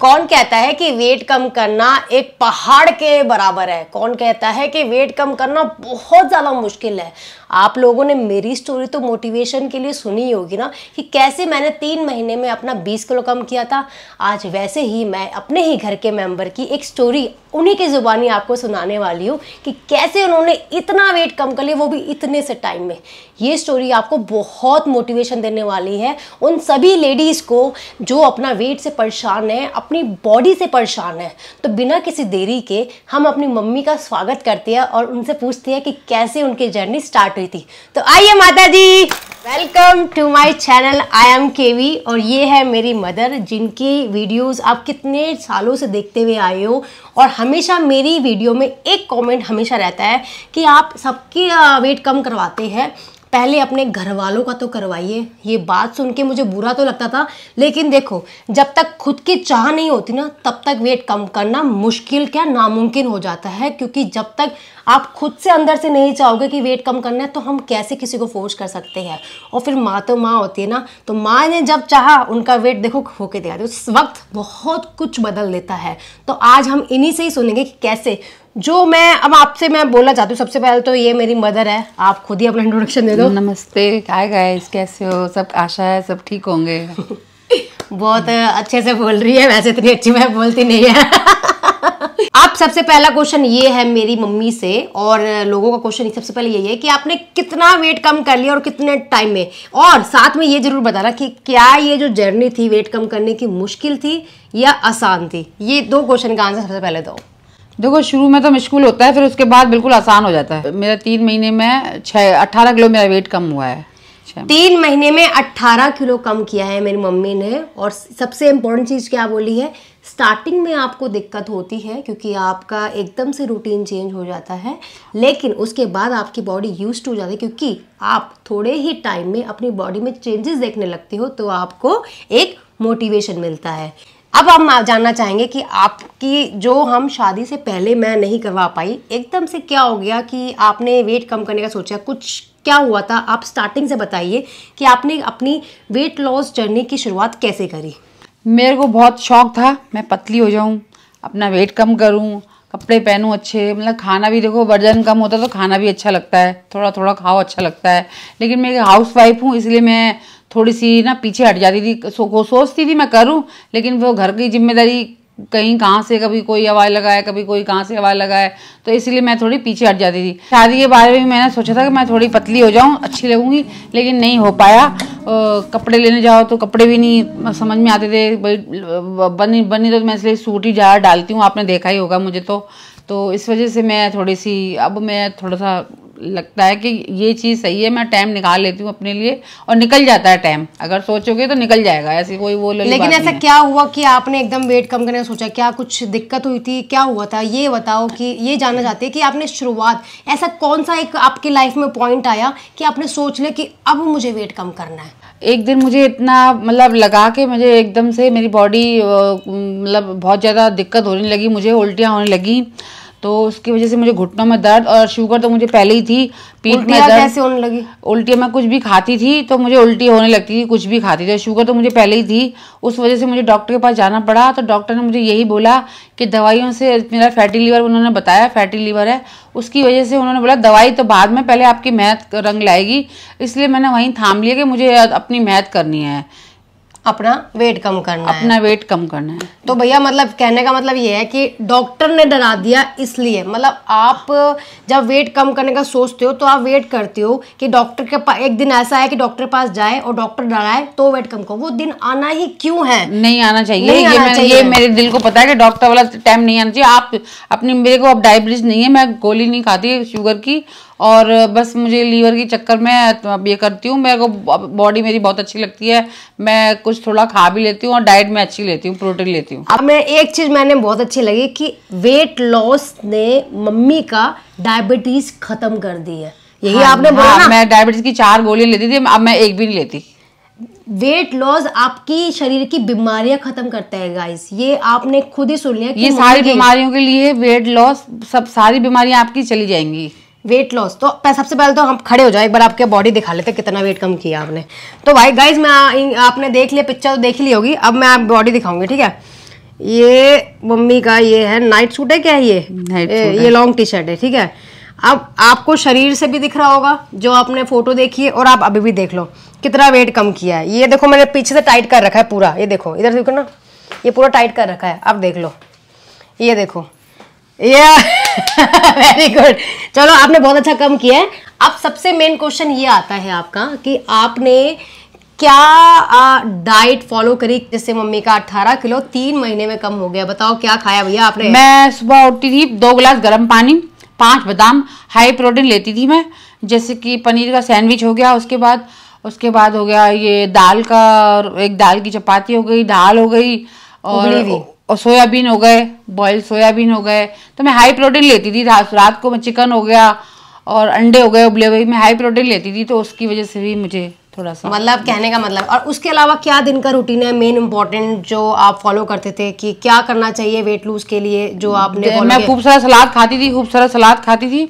कौन कहता है कि वेट कम करना एक पहाड़ के बराबर है कौन कहता है कि वेट कम करना बहुत ज़्यादा मुश्किल है आप लोगों ने मेरी स्टोरी तो मोटिवेशन के लिए सुनी होगी ना कि कैसे मैंने तीन महीने में अपना 20 किलो कम किया था आज वैसे ही मैं अपने ही घर के मेंबर की एक स्टोरी उन्हीं की ज़ुबानी आपको सुनाने वाली हूँ कि कैसे उन्होंने इतना वेट कम कर लिया वो भी इतने से टाइम में ये स्टोरी आपको बहुत मोटिवेशन देने वाली है उन सभी लेडीज़ को जो अपना वेट से परेशान है अपनी बॉडी से परेशान है तो बिना किसी देरी के हम अपनी मम्मी का स्वागत करते हैं और उनसे पूछते हैं कि कैसे उनकी जर्नी स्टार्ट हुई थी तो आइए माता जी welcome to my channel I am K V ये है मेरी मदर जिनकी वीडियोस आप कितने सालों से देखते हुए आए हो और हमेशा मेरी वीडियो में एक कमेंट हमेशा रहता है कि आप सबकी वेट कम करवाते हैं पहले अपने घर वालों का तो करवाइए ये बात सुन के मुझे बुरा तो लगता था लेकिन देखो जब तक खुद की चाह नहीं होती ना तब तक वेट कम करना मुश्किल क्या नामुमकिन हो जाता है क्योंकि जब तक आप खुद से अंदर से नहीं चाहोगे कि वेट कम करना है तो हम कैसे किसी को फोर्स कर सकते हैं और फिर माँ तो माँ होती है ना तो माँ ने जब चाहा उनका वेट देखो होके दिया उस वक्त बहुत कुछ बदल देता है तो आज हम इन्हीं से ही सुनेंगे कि कैसे जो मैं अब आपसे मैं बोलना चाहती हूँ सबसे पहले तो ये मेरी मदर है आप खुद ही अपना इंट्रोडक्शन दे दो नमस्ते काय गाइस कैसे हो सब आशा है सब ठीक होंगे बहुत अच्छे से बोल रही है वैसे इतनी अच्छी मैं बोलती नहीं है आप सबसे पहला क्वेश्चन ये है मेरी मम्मी से और लोगों का क्वेश्चन सबसे पहले यही है कि आपने कितना वेट कम कर लिया और कितने टाइम में और साथ में ये जरूर बताना कि क्या ये जो जर्नी थी वेट कम करने की मुश्किल थी या आसान थी ये दो क्वेश्चन का आंसर सबसे पहले दो देखो शुरू में तो मुश्किल होता है फिर उसके बाद बिल्कुल आसान हो जाता है मेरा तीन महीने में छः अट्ठारह किलो मेरा वेट कम हुआ है तीन महीने में अट्ठारह किलो कम किया है मेरी मम्मी ने और सबसे इम्पोर्टेंट चीज़ क्या बोली है स्टार्टिंग में आपको दिक्कत होती है क्योंकि आपका एकदम से रूटीन चेंज हो जाता है लेकिन उसके बाद आपकी बॉडी यूज हो जाती है क्योंकि आप थोड़े ही टाइम में अपनी बॉडी में चेंजेस देखने लगते हो तो आपको एक मोटिवेशन मिलता है अब हम जानना चाहेंगे कि आपकी जो हम शादी से पहले मैं नहीं करवा पाई एकदम से क्या हो गया कि आपने वेट कम करने का सोचा कुछ क्या हुआ था आप स्टार्टिंग से बताइए कि आपने अपनी वेट लॉस जर्नी की शुरुआत कैसे करी मेरे को बहुत शौक था मैं पतली हो जाऊँ अपना वेट कम करूँ कपड़े पहनूँ अच्छे मतलब खाना भी देखो वजन कम होता है तो खाना भी अच्छा लगता है थोड़ा थोड़ा खाओ अच्छा लगता है लेकिन मैं हाउस वाइफ हूँ इसलिए मैं थोड़ी सी ना पीछे हट जाती थी सो सोचती थी मैं करूँ लेकिन वो घर की जिम्मेदारी कहीं कहाँ से कभी कोई आवाज़ लगाए कभी कोई कहाँ से आवाज़ लगाए तो इसलिए मैं थोड़ी पीछे हट जाती थी शादी के बारे में मैंने सोचा था कि मैं थोड़ी पतली हो जाऊँ अच्छी लगूँगी लेकिन नहीं हो पाया कपड़े लेने जाओ तो कपड़े भी नहीं समझ में आते थे भाई बनी बनी तो मैं इसलिए सूट ही ज़्यादा डालती हूँ आपने देखा ही होगा मुझे तो तो इस वजह से मैं थोड़ी सी अब मैं थोड़ा सा लगता है कि ये चीज़ सही है मैं टाइम निकाल लेती हूँ अपने लिए और निकल जाता है टाइम अगर सोचोगे तो निकल जाएगा ऐसी कोई वो लेकिन ऐसा क्या हुआ कि आपने एकदम वेट कम करने का सोचा क्या कुछ दिक्कत हुई थी क्या हुआ था ये बताओ कि ये जानना चाहते हैं कि आपने शुरुआत ऐसा कौन सा एक आपकी लाइफ में पॉइंट आया कि आपने सोच लिया कि अब मुझे वेट कम करना है एक दिन मुझे इतना मतलब लगा के मुझे एकदम से मेरी बॉडी मतलब बहुत ज़्यादा दिक्कत होने लगी मुझे उल्टियाँ होने लगी तो उसकी वजह से मुझे घुटनों में दर्द और शुगर तो मुझे पहले ही थी पीठ में दर्द कैसे होने लगी उल्टी मैं कुछ भी खाती थी तो मुझे उल्टी होने लगती थी कुछ भी खाती थी शुगर तो मुझे पहले ही थी उस वजह से मुझे डॉक्टर के पास जाना पड़ा तो डॉक्टर ने मुझे यही बोला कि दवाइयों से मेरा फैटी लीवर उन्होंने बताया फैटी लीवर है उसकी वजह से उन्होंने बोला दवाई तो बाद में पहले आपकी मेहनत रंग लाएगी इसलिए मैंने वहीं थाम लिया कि मुझे अपनी मेहनत करनी है अपना वेट कम करना अपना है। वेट कम करना है तो भैया मतलब कहने का मतलब ये है कि डॉक्टर ने डरा दिया इसलिए मतलब आप जब वेट कम करने का सोचते हो तो आप वेट करते हो कि डॉक्टर के पास एक दिन ऐसा है कि डॉक्टर के पास जाए और डॉक्टर डराए तो वेट कम करो वो दिन आना ही क्यों है नहीं आना चाहिए नहीं ये, आना मैं, चाहिए। ये मेरे दिल को पता है कि डॉक्टर वाला टाइम नहीं आना चाहिए आप अपनी मेरे को अब डायबिटीज नहीं है मैं गोली नहीं खाती शुगर की और बस मुझे लीवर के चक्कर में तो अब ये करती हूँ मेरे को बॉडी मेरी बहुत अच्छी लगती है मैं कुछ थोड़ा खा भी लेती हूँ और डाइट में अच्छी लेती हूँ प्रोटीन लेती हूँ अब मैं एक चीज़ मैंने बहुत अच्छी लगी कि वेट लॉस ने मम्मी का डायबिटीज़ ख़त्म कर दी है यही हाँ, आपने बोला हाँ, मैं डायबिटीज़ की चार गोलियां लेती थी अब मैं एक भी नहीं लेती वेट लॉस आपकी शरीर की बीमारियां खत्म करता है गाइस ये आपने खुद ही सुन लिया ये सारी बीमारियों के लिए वेट लॉस सब सारी बीमारियां आपकी चली जाएंगी वेट लॉस तो सबसे पहले तो हम खड़े हो जाओ एक बार आपके बॉडी दिखा लेते कितना वेट कम किया आपने तो भाई गाइज मैं आपने देख लिया पिक्चर तो देख ली होगी अब मैं आप बॉडी दिखाऊंगी ठीक है ये मम्मी का ये है नाइट सूट है क्या है ये ये लॉन्ग टी शर्ट है ठीक है अब आपको शरीर से भी दिख रहा होगा जो आपने फोटो देखी है और आप अभी भी देख लो कितना वेट कम किया है ये देखो मैंने पीछे से टाइट कर रखा है पूरा ये देखो इधर देखो ना ये पूरा टाइट कर रखा है अब देख लो ये देखो या वेरी गुड चलो आपने बहुत अच्छा कम किया है अब सबसे मेन क्वेश्चन ये आता है आपका कि आपने क्या डाइट फॉलो करी जैसे मम्मी का अठारह किलो तीन महीने में कम हो गया बताओ क्या खाया भैया आपने मैं सुबह उठती थी दो गिलास गर्म पानी पांच बादाम हाई प्रोटीन लेती थी मैं जैसे कि पनीर का सैंडविच हो गया उसके बाद उसके बाद हो गया ये दाल का एक दाल की चपाती हो गई दाल हो गई और और सोयाबीन हो गए बॉयल सोयाबीन हो गए तो मैं हाई प्रोटीन लेती थी रात को मैं चिकन हो गया और अंडे हो गए उबले हुए मैं हाई प्रोटीन लेती थी तो उसकी वजह से भी मुझे थोड़ा सा मतलब कहने का मतलब और उसके अलावा क्या दिन का रूटीन है मेन इम्पोर्टेंट जो आप फॉलो करते थे कि क्या करना चाहिए वेट लूज के लिए जो आपने मैं खूब सारा सलाद खाती थी खूब सारा सलाद खाती थी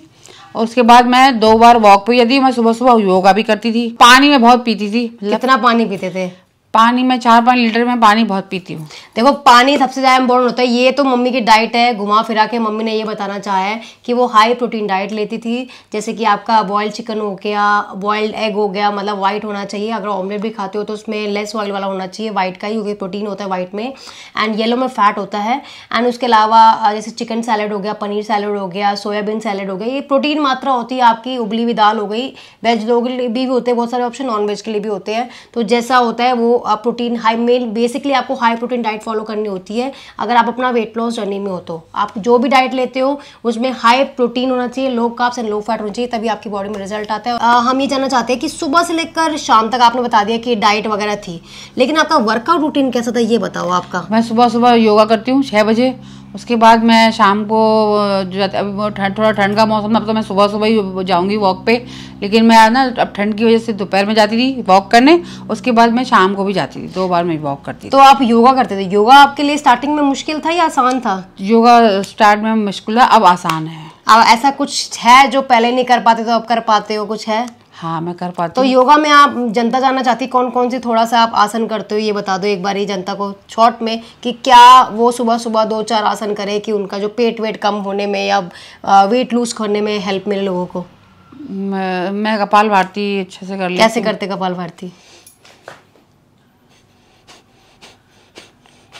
और उसके बाद मैं दो बार वॉक पे यदि मैं सुबह सुबह योगा भी करती थी पानी मैं बहुत पीती थी कितना पानी पीते थे पानी मैं चार पाँच लीटर में पानी बहुत पीती हूँ देखो पानी सबसे ज़्यादा इम्पोर्टेंट होता है ये तो मम्मी की डाइट है घुमा फिरा के मम्मी ने ये बताना चाहा है कि वो हाई प्रोटीन डाइट लेती थी जैसे कि आपका बॉयल्ड चिकन हो गया बॉयल्ड एग हो गया मतलब वाइट होना चाहिए अगर ऑमलेट भी खाते हो तो उसमें लेस ऑयल वाला होना चाहिए वाइट का ही क्योंकि प्रोटीन होता है वाइट में एंड येलो में फैट होता है एंड उसके अलावा जैसे चिकन सैलड हो गया पनीर सैलड हो गया सोयाबीन सैलड हो गया ये प्रोटीन मात्रा होती है आपकी उबली हुई दाल हो गई वेज लोग भी होते हैं बहुत सारे ऑप्शन नॉन वेज के लिए भी होते हैं तो जैसा होता है वो प्रोटीन हाई मेन बेसिकली आपको हाई प्रोटीन डाइट फॉलो करनी होती है अगर आप अपना वेट लॉस जर्नी में हो तो आप जो भी डाइट लेते हो उसमें हाई प्रोटीन होना चाहिए लो काप्स एंड लो फैट होना चाहिए तभी आपकी बॉडी में रिजल्ट आता है आ, हम ये जानना चाहते हैं कि सुबह से लेकर शाम तक आपने बता दिया कि डाइट वगैरह थी लेकिन आपका वर्कआउट रूटीन कैसा था ये बताओ आपका मैं सुबह सुबह योगा करती हूँ छः बजे उसके बाद मैं शाम को जो अभी वो ठंड थोड़ा ठंड का मौसम अब तो मैं सुबह सुबह ही जाऊंगी वॉक पे लेकिन मैं ना अब ठंड की वजह से दोपहर में जाती थी वॉक करने उसके बाद मैं शाम को भी जाती थी दो बार मैं वॉक करती थी तो आप योगा करते थे योगा आपके लिए स्टार्टिंग में मुश्किल था या आसान था योगा स्टार्ट में मुश्किल था अब आसान है अब ऐसा कुछ है जो पहले नहीं कर पाते तो अब कर पाते हो कुछ है हाँ मैं कर पाती तो योगा में आप जनता जानना चाहती कौन कौन सी थोड़ा सा आप आसन करते हो ये बता दो एक बार ही जनता को शॉर्ट में कि क्या वो सुबह सुबह दो चार आसन करे कि उनका जो पेट वेट कम होने में या वेट लूज करने में हेल्प मिले लोगों को मैं, मैं कपाल भारती अच्छे से कर कैसे करते कपाल भारती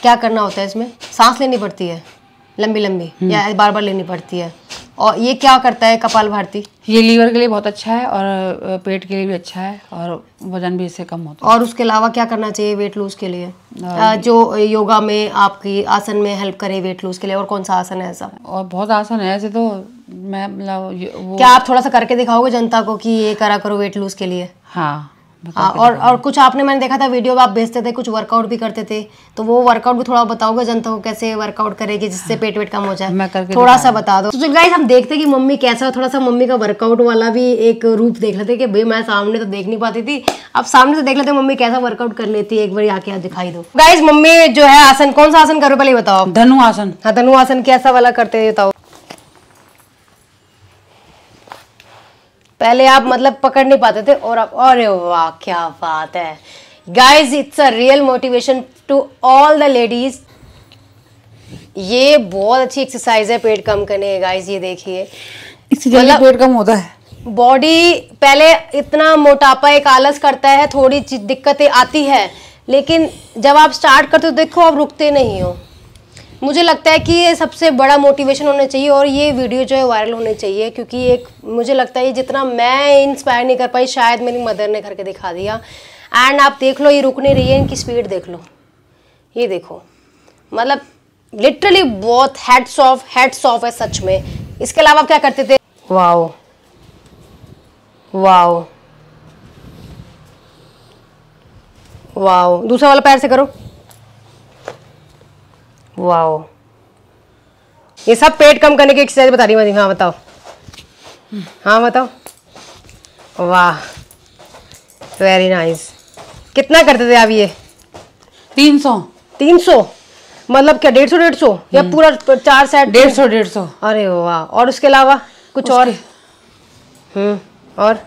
क्या करना होता है इसमें सांस लेनी पड़ती है लंबी लंबी या हम्म। बार बार लेनी पड़ती है और ये क्या करता है कपाल भारती ये लीवर के लिए बहुत अच्छा है और पेट के लिए भी अच्छा है और वजन भी इससे कम होता है और उसके अलावा क्या करना चाहिए वेट लूज के लिए जो योगा में आपकी आसन में हेल्प करे वेट लूज के लिए और कौन सा आसन है ऐसा और बहुत आसन है ऐसे तो मैं मतलब क्या आप थोड़ा सा करके दिखाओगे जनता को कि ये करा करो वेट लूज के लिए हाँ आ, हाँ, और और कुछ आपने मैंने देखा था वीडियो आप भेजते थे कुछ वर्कआउट भी करते थे तो वो वर्कआउट भी थोड़ा बताओगे जनता को कैसे वर्कआउट करेगी जिससे हाँ। पेट वेट कम हो जाए थोड़ा सा बता दो तो चल गाइस हम देखते कि मम्मी कैसा थोड़ा सा मम्मी का वर्कआउट वाला भी एक रूप देख लेते कि भाई मैं सामने तो देख नहीं पाती थी अब सामने से देख लेते मम्मी कैसा वर्कआउट कर लेती है एक बार आके दिखाई दो गाइज मम्मी जो है आसन कौन सा आसन करो पहले बताओ धनु आसन हाँ धनु आसन कैसा वाला करते बताओ पहले आप मतलब पकड़ नहीं पाते थे और अब अरे वाह क्या बात है guys it's a real motivation to all the ladies ये बहुत अच्छी एक्सरसाइज है पेट कम करने गाइज ये देखिए मतलब पेट कम होता है बॉडी पहले इतना मोटापा एक आलस करता है थोड़ी दिक्कतें आती है लेकिन जब आप स्टार्ट करते हो देखो आप रुकते नहीं हो मुझे लगता है कि ये सबसे बड़ा मोटिवेशन होना चाहिए और ये वीडियो जो है वायरल होनी चाहिए क्योंकि एक मुझे लगता है जितना मैं इंस्पायर नहीं कर पाई शायद मेरी मदर ने करके दिखा दिया एंड आप देख लो ये रुक नहीं रही है इनकी स्पीड देख लो ये देखो मतलब लिटरली बहुत हेड्स ऑफ हेड्स ऑफ है सच में इसके अलावा आप क्या करते थे वाओ वाओ वाओ दूसरा वाला पैर से करो वाओ ये सब पेट कम करने की एक्सरसाइज बता रही मैं हाँ बताओ हाँ बताओ वाह वेरी नाइस कितना करते थे आप ये तीन सौ तीन सौ मतलब क्या डेढ़ सौ डेढ़ सौ या हम्म। पूरा चार सेट डेढ़ सौ डेढ़ सौ अरे वाह और उसके अलावा कुछ उसके... और हम्म और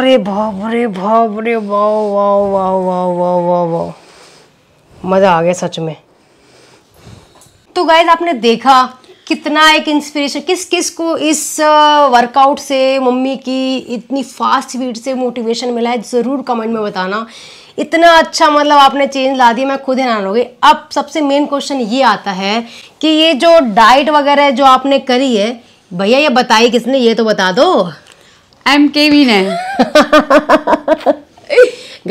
अरे भाव रे भाव रे वाह वाह वाह वाह वाह वाह मज़ा आ गया सच में गाइज आपने देखा कितना एक इंस्पिरेशन किस किस को इस वर्कआउट uh, से मम्मी की इतनी फास्ट स्पीड से मोटिवेशन मिला है ज़रूर कमेंट में बताना इतना अच्छा मतलब आपने चेंज ला दिया मैं खुद हैरान हो गई अब सबसे मेन क्वेश्चन ये आता है कि ये जो डाइट वगैरह जो आपने करी है भैया ये बताई किसने ये तो बता दो एम के वी ने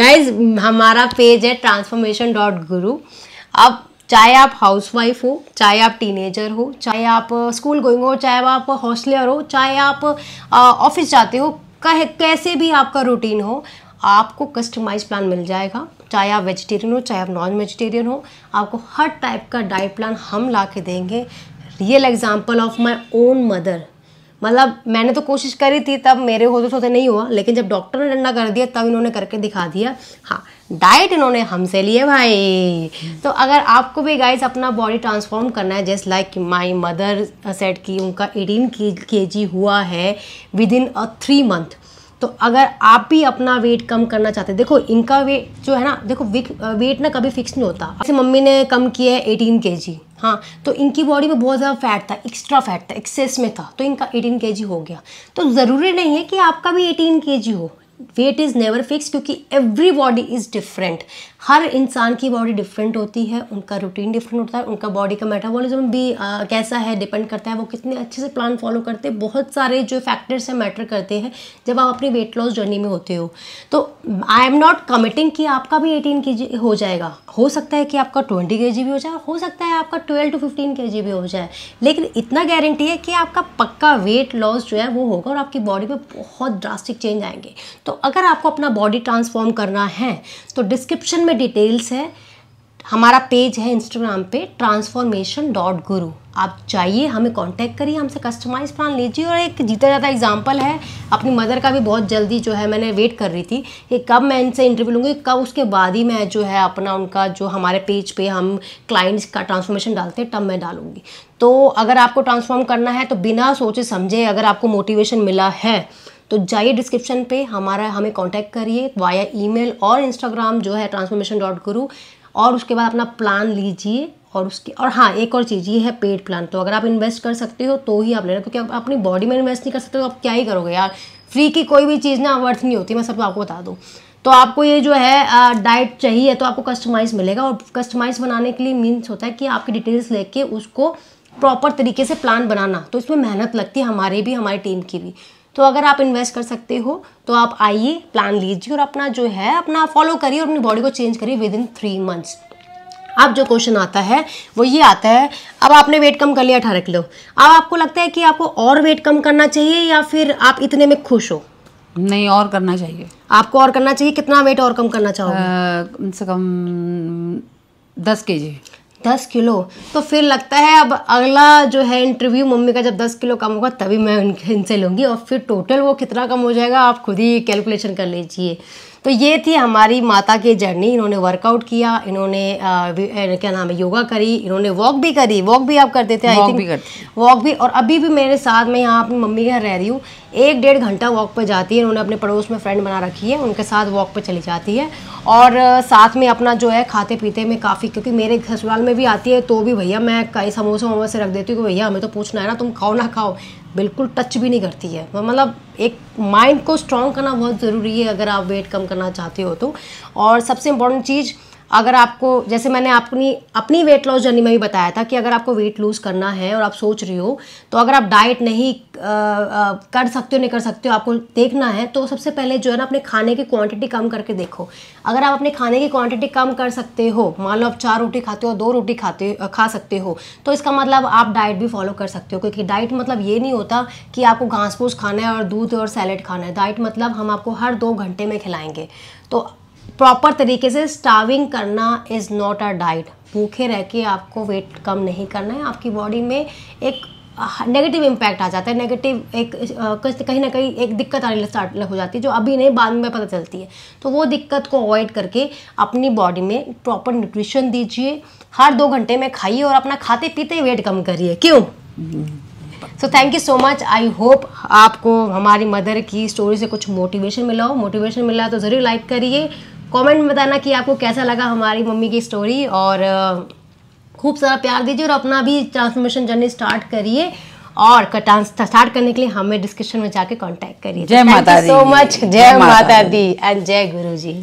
गाइज हमारा पेज है ट्रांसफॉर्मेशन डॉट गुरु आप चाहे आप हाउसवाइफ हो चाहे आप टीनेजर हो चाहे आप स्कूल uh, गोइंग हो चाहे आप हॉस्टलर हो चाहे आप ऑफिस uh, जाते हो कह कैसे भी आपका रूटीन हो आपको कस्टमाइज प्लान मिल जाएगा चाहे आप वेजिटेरियन हो चाहे आप नॉन वेजिटेरियन हो आपको हर टाइप का डाइट प्लान हम ला के देंगे real example of my own mother मतलब मैंने तो कोशिश करी थी तब मेरे होते सोते नहीं हुआ लेकिन जब डॉक्टर ने डंडा कर दिया तब इन्होंने करके दिखा दिया हाँ डाइट इन्होंने हमसे लिए भाई तो अगर आपको भी गाइस अपना बॉडी ट्रांसफॉर्म करना है just like my mother set की उनका एटीन के जी हुआ है within a three month तो अगर आप भी अपना वेट कम करना चाहते हैं देखो इनका वेट जो है ना देखो वेट ना कभी फिक्स नहीं होता जैसे मम्मी ने कम किया है एटीन के जी हाँ तो इनकी बॉडी में बहुत ज़्यादा फैट था एक्स्ट्रा फैट था एक्सेस में था तो इनका एटीन के हो गया तो ज़रूरी नहीं है कि आपका भी एटीन के हो वेट इज़ नेवर फिक्स क्योंकि एवरी बॉडी इज़ डिफरेंट हर इंसान की बॉडी डिफरेंट होती है उनका रूटीन डिफरेंट होता है उनका बॉडी का मेटाबॉलिज्म भी आ, कैसा है डिपेंड करता है वो कितने अच्छे से प्लान फॉलो करते हैं बहुत सारे जो फैक्टर्स हैं मैटर करते हैं जब आप अपनी वेट लॉस जर्नी में होते हो तो आई एम नॉट कमिटिंग कि आपका भी एटीन के जी हो जाएगा हो सकता है कि आपका ट्वेंटी के जी भी हो जाए हो सकता है आपका ट्वेल्व टू फिफ्टीन के जी भी हो जाए लेकिन इतना गारंटी है कि आपका पक्का वेट लॉस जो है वो होगा और आपकी बॉडी पर बहुत ड्रास्टिक चेंज आएंगे तो अगर आपको अपना बॉडी ट्रांसफॉर्म करना है तो डिस्क्रिप्शन में डिटेल्स है हमारा पेज है इंस्टाग्राम पे ट्रांसफॉर्मेशन डॉट गुरु आप जाइए हमें कांटेक्ट करिए हमसे कस्टमाइज प्लान लीजिए और एक जीता जाता एग्जाम्पल है अपनी मदर का भी बहुत जल्दी जो है मैंने वेट कर रही थी कि कब मैं इनसे इंटरव्यू लूँगी कब उसके बाद ही मैं जो है अपना उनका जो हमारे पेज पे हम क्लाइंट्स का ट्रांसफॉर्मेशन डालते हैं तब मैं डालूँगी तो अगर आपको ट्रांसफॉर्म करना है तो बिना सोचे समझे अगर आपको मोटिवेशन मिला है तो जाइए डिस्क्रिप्शन पे हमारा हमें कांटेक्ट करिए वाया ईमेल और इंस्टाग्राम जो है ट्रांसफॉर्मेशन डॉट गुरु और उसके बाद अपना प्लान लीजिए और उसकी और हाँ एक और चीज़ ये है पेड प्लान तो अगर आप इन्वेस्ट कर सकते हो तो ही आप लेना क्योंकि आप अपनी बॉडी में इन्वेस्ट नहीं कर सकते तो आप क्या ही करोगे यार फ्री की कोई भी चीज़ ना वर्थ नहीं होती मैं सब आपको बता दूँ तो आपको ये जो है डाइट चाहिए तो आपको कस्टमाइज मिलेगा और कस्टमाइज बनाने के लिए मीन्स होता है कि आपकी डिटेल्स लेके उसको प्रॉपर तरीके से प्लान बनाना तो इसमें मेहनत लगती है हमारे भी हमारी टीम की भी तो अगर आप इन्वेस्ट कर सकते हो तो आप आइए प्लान लीजिए और अपना जो है अपना फॉलो करिए और अपनी बॉडी को चेंज करिए विद इन थ्री मंथ्स अब जो क्वेश्चन आता है वो ये आता है अब आपने वेट कम कर लिया अठारह किलो अब आपको लगता है कि आपको और वेट कम करना चाहिए या फिर आप इतने में खुश हो नहीं और करना चाहिए आपको और करना चाहिए कितना वेट और कम करना चाहोगे कम से कम दस के जी दस किलो तो फिर लगता है अब अगला जो है इंटरव्यू मम्मी का जब दस किलो कम होगा तभी मैं इनसे लूँगी और फिर टोटल वो कितना कम हो जाएगा आप खुद ही कैलकुलेशन कर लीजिए तो ये थी हमारी माता की जर्नी इन्होंने वर्कआउट किया इन्होंने आ, क्या नाम है योगा करी इन्होंने वॉक भी करी वॉक भी आप करते थे आई वॉक भी और अभी भी मेरे साथ मैं यहाँ अपनी मम्मी के यहाँ रह रही हूँ एक डेढ़ घंटा वॉक पर जाती है इन्होंने अपने पड़ोस में फ्रेंड बना रखी है उनके साथ वॉक पर चली जाती है और साथ में अपना जो है खाते पीते में काफ़ी क्योंकि मेरे ससुराल में भी आती है तो भी भैया मैं कई समोसे वमोसे रख देती हूँ कि भैया हमें तो पूछना है ना तुम खाओ ना खाओ बिल्कुल टच भी नहीं करती है मतलब एक माइंड को स्ट्रॉन्ग करना बहुत ज़रूरी है अगर आप वेट कम करना चाहते हो तो और सबसे इम्पॉर्टेंट चीज़ अगर आपको जैसे मैंने अपनी अपनी वेट लॉस जर्नी में भी बताया था कि अगर आपको वेट लूज़ करना है और आप सोच रहे हो तो अगर आप डाइट नहीं आ, आ, कर सकते हो नहीं कर सकते हो आपको देखना है तो सबसे पहले जो है ना अपने खाने की क्वांटिटी कम करके देखो अगर आप अपने खाने की क्वांटिटी कम कर सकते हो मान लो आप चार रोटी खाते हो दो रोटी खाते खा सकते हो तो इसका मतलब आप डाइट भी फॉलो कर सकते हो क्योंकि डाइट मतलब ये नहीं होता कि आपको घास फूस खाना है और दूध और सैलड खाना है डाइट मतलब हम आपको हर दो घंटे में खिलाएंगे तो प्रॉपर तरीके से स्टाविंग करना इज़ नॉट अ डाइट भूखे रह के आपको वेट कम नहीं करना है आपकी बॉडी में एक नेगेटिव इम्पैक्ट आ जाता है नेगेटिव एक कहीं ना कहीं एक दिक्कत आने स्टार्ट हो जाती है जो अभी नहीं बाद में पता चलती है तो वो दिक्कत को अवॉइड करके अपनी बॉडी में प्रॉपर न्यूट्रिशन दीजिए हर दो घंटे में खाइए और अपना खाते पीते वेट कम करिए क्यों so thank you so much I hope आपको हमारी मदर की स्टोरी से कुछ मोटिवेशन मिला हो मोटिवेशन मिला तो ज़रूर लाइक करिए कमेंट में बताना कि आपको कैसा लगा हमारी मम्मी की स्टोरी और खूब सारा प्यार दीजिए और अपना भी ट्रांसफॉर्मेशन जर्नी स्टार्ट करिए और स्टार्ट करने के लिए हमें डिस्क्रिप्शन में जाके कांटेक्ट करिए जय माता दी सो मच जय माता दी एंड जय गुरु जी